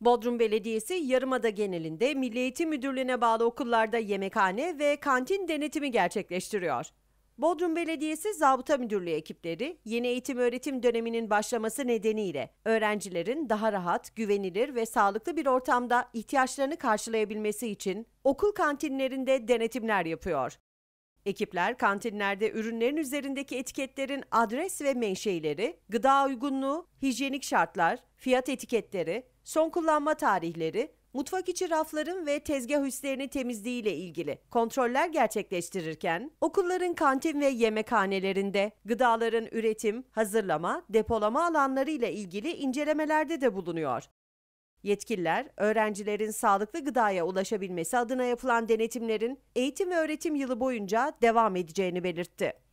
Bodrum Belediyesi Yarımada genelinde Milli Eğitim Müdürlüğü'ne bağlı okullarda yemekhane ve kantin denetimi gerçekleştiriyor. Bodrum Belediyesi Zabıta Müdürlüğü ekipleri yeni eğitim öğretim döneminin başlaması nedeniyle öğrencilerin daha rahat, güvenilir ve sağlıklı bir ortamda ihtiyaçlarını karşılayabilmesi için okul kantinlerinde denetimler yapıyor. Ekipler kantinlerde ürünlerin üzerindeki etiketlerin adres ve menşeileri, gıda uygunluğu, hijyenik şartlar, fiyat etiketleri, Son kullanma tarihleri, mutfak içi rafların ve tezgah üstlerini temizliği ile ilgili kontroller gerçekleştirirken, okulların kantin ve yemekhanelerinde gıdaların üretim, hazırlama, depolama alanları ile ilgili incelemelerde de bulunuyor. Yetkililer, öğrencilerin sağlıklı gıdaya ulaşabilmesi adına yapılan denetimlerin eğitim ve öğretim yılı boyunca devam edeceğini belirtti.